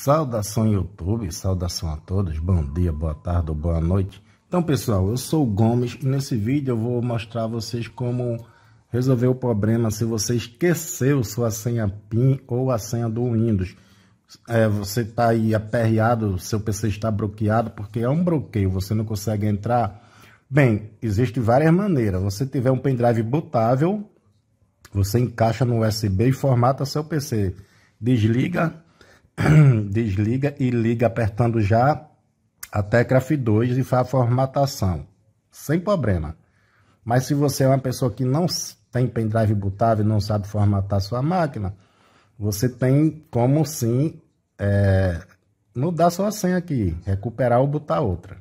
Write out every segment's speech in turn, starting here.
Saudação YouTube, saudação a todos, bom dia, boa tarde ou boa noite. Então pessoal, eu sou o Gomes e nesse vídeo eu vou mostrar a vocês como resolver o problema se você esqueceu sua senha PIN ou a senha do Windows. É, você está aí aperreado, seu PC está bloqueado porque é um bloqueio, você não consegue entrar. Bem, existem várias maneiras. Você tiver um pendrive botável, você encaixa no USB e formata seu PC. Desliga desliga e liga apertando já a tecla F2 e faz a formatação, sem problema. Mas se você é uma pessoa que não tem pendrive bootável e não sabe formatar sua máquina, você tem como sim é, mudar sua senha aqui, recuperar ou botar outra.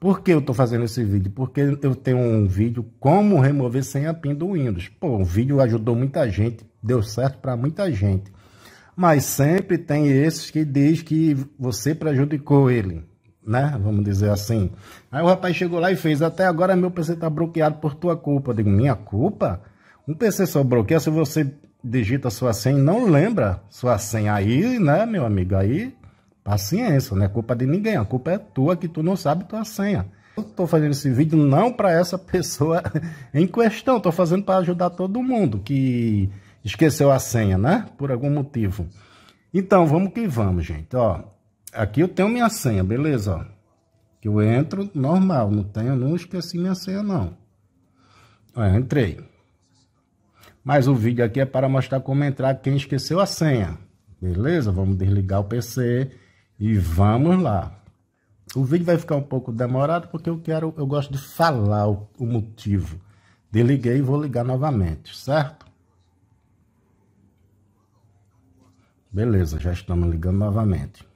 Por que eu estou fazendo esse vídeo? Porque eu tenho um vídeo como remover senha PIN do Windows. Pô, o vídeo ajudou muita gente, deu certo para muita gente mas sempre tem esses que diz que você prejudicou ele, né? Vamos dizer assim. Aí o rapaz chegou lá e fez, até agora meu PC está bloqueado por tua culpa. Eu digo, minha culpa? Um PC só bloqueia se você digita sua senha e não lembra sua senha. Aí, né, meu amigo, aí paciência, não é culpa de ninguém, a culpa é tua que tu não sabe tua senha. Eu tô fazendo esse vídeo não para essa pessoa em questão, tô fazendo para ajudar todo mundo que esqueceu a senha, né? Por algum motivo. Então, vamos que vamos, gente, ó. Aqui eu tenho minha senha, beleza, Que eu entro normal, não tenho, não esqueci minha senha, não. Ó, entrei. Mas o vídeo aqui é para mostrar como entrar quem esqueceu a senha. Beleza? Vamos desligar o PC e vamos lá. O vídeo vai ficar um pouco demorado porque eu quero, eu gosto de falar o, o motivo. Desliguei e vou ligar novamente, certo? Beleza, já estamos ligando novamente.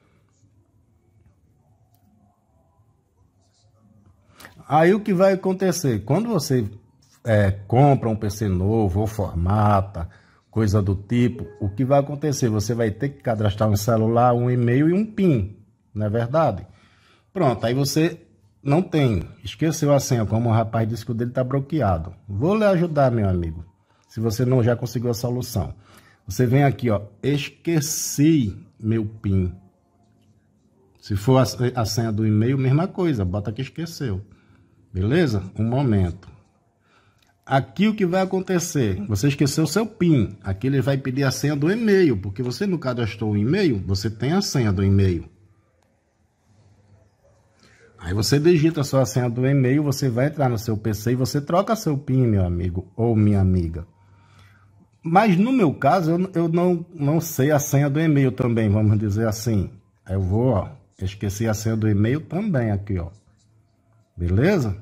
Aí o que vai acontecer? Quando você é, compra um PC novo ou formata, coisa do tipo, o que vai acontecer? Você vai ter que cadastrar um celular, um e-mail e um PIN, não é verdade? Pronto, aí você não tem, esqueceu a senha, como o rapaz disse que o dele está bloqueado. Vou lhe ajudar, meu amigo, se você não já conseguiu a solução. Você vem aqui, ó, esqueci meu PIN. Se for a, senha do e-mail, mesma coisa, bota que esqueceu. Beleza? Um momento. Aqui o que vai acontecer? Você esqueceu seu PIN. Aqui ele vai pedir a senha do e-mail, porque você não cadastrou o e-mail, você tem a senha do e-mail. Aí você digita a sua senha do e-mail, você vai entrar no seu PC e você troca seu PIN, meu amigo ou minha amiga. Mas no meu caso, eu, eu não, não sei a senha do e-mail também, vamos dizer assim. Eu vou, ó, esqueci a senha do e-mail também aqui, ó. Beleza?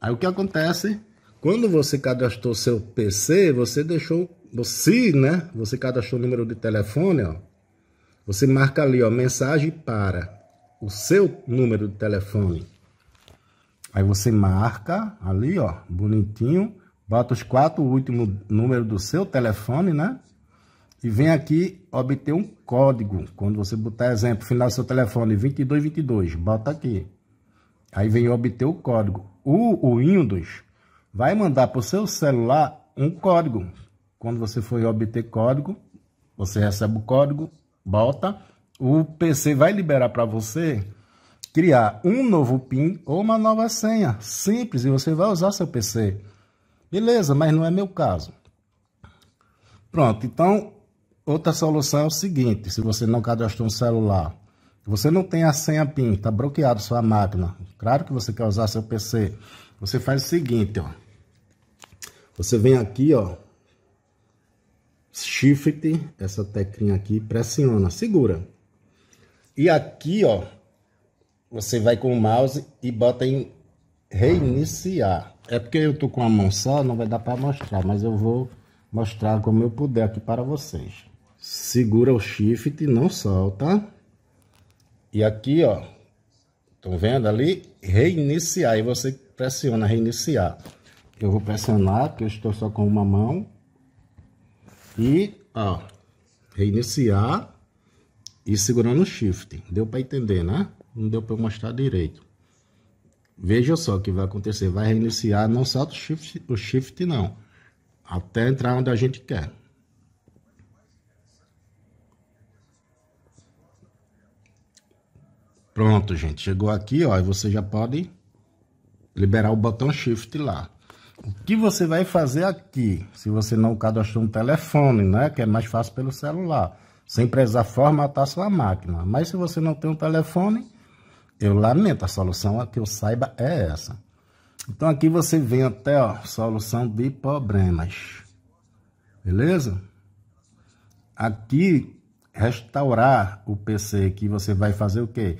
Aí o que acontece? Quando você cadastrou seu PC, você deixou, você, né? Você cadastrou o número de telefone, ó. Você marca ali, ó, mensagem para o seu número de telefone. Aí você marca ali, ó, bonitinho bota os quatro últimos números do seu telefone, né? E vem aqui obter um código. Quando você botar, exemplo, final do seu telefone 2222, bota aqui. Aí vem obter o código. O, o Windows vai mandar para o seu celular um código. Quando você for obter código, você recebe o código, bota. O PC vai liberar para você criar um novo PIN ou uma nova senha. Simples, e você vai usar seu PC. Beleza, mas não é meu caso. Pronto, então outra solução é o seguinte: se você não cadastrou um celular, você não tem a senha PIN, está bloqueado sua máquina. Claro que você quer usar seu PC. Você faz o seguinte, ó. Você vem aqui, ó. Shift, essa teclinha aqui, pressiona, segura. E aqui, ó, você vai com o mouse e bota em reiniciar. É porque eu tô com a mão só, não vai dar para mostrar, mas eu vou mostrar como eu puder aqui para vocês. Segura o shift, não solta. E aqui, ó, estão vendo ali? Reiniciar, e você pressiona reiniciar. Eu vou pressionar, porque eu estou só com uma mão. E, ó, reiniciar e segurando o shift. Deu para entender, né? Não deu para mostrar direito. Veja só o que vai acontecer. Vai reiniciar não só o shift, o shift não. Até entrar onde a gente quer. Pronto, gente. Chegou aqui, ó. E você já pode liberar o botão shift lá. O que você vai fazer aqui? Se você não cadastrou um telefone, né? Que é mais fácil pelo celular. Sem precisar formatar sua máquina. Mas se você não tem um telefone eu lamento, a solução que eu saiba é essa. Então aqui você vem até ó, solução de problemas. Beleza? Aqui restaurar o PC que você vai fazer o quê?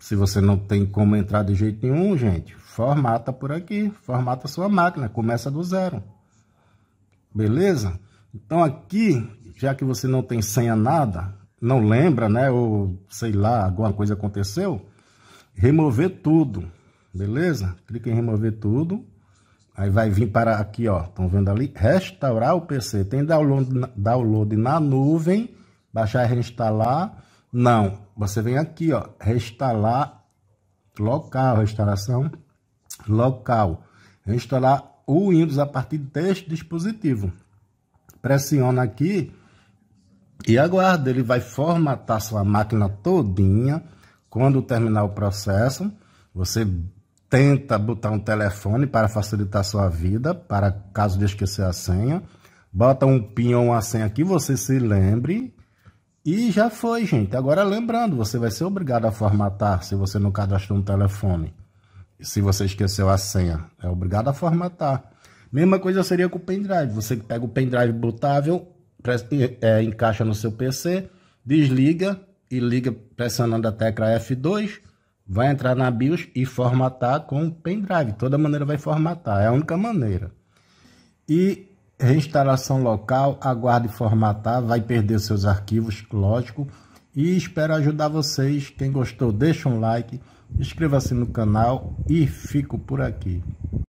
Se você não tem como entrar de jeito nenhum, gente, formata por aqui, formata sua máquina, começa do zero. Beleza? Então aqui, já que você não tem senha nada, não lembra, né, ou sei lá, alguma coisa aconteceu, remover tudo, beleza? Clica em remover tudo. Aí vai vir para aqui, ó, estão vendo ali? Restaurar o PC. Tem download, download na nuvem, baixar e reinstalar. Não, você vem aqui, ó, reinstalar local, restauração local. Reinstalar o Windows a partir deste dispositivo. Pressiona aqui e aguarda, ele vai formatar sua máquina todinha quando terminar o processo, você tenta botar um telefone para facilitar sua vida, para caso de esquecer a senha. Bota um PIN ou uma senha que você se lembre. E já foi, gente. Agora lembrando, você vai ser obrigado a formatar se você não cadastrou um telefone. Se você esqueceu a senha, é obrigado a formatar. Mesma coisa seria com o pendrive. Você pega o pendrive botável, é, encaixa no seu PC, desliga, e liga pressionando a tecla F2, vai entrar na BIOS e formatar com o pendrive. Toda maneira vai formatar, é a única maneira. E reinstalação local, aguarde formatar, vai perder seus arquivos, lógico. E espero ajudar vocês. Quem gostou, deixa um like, inscreva-se no canal e fico por aqui.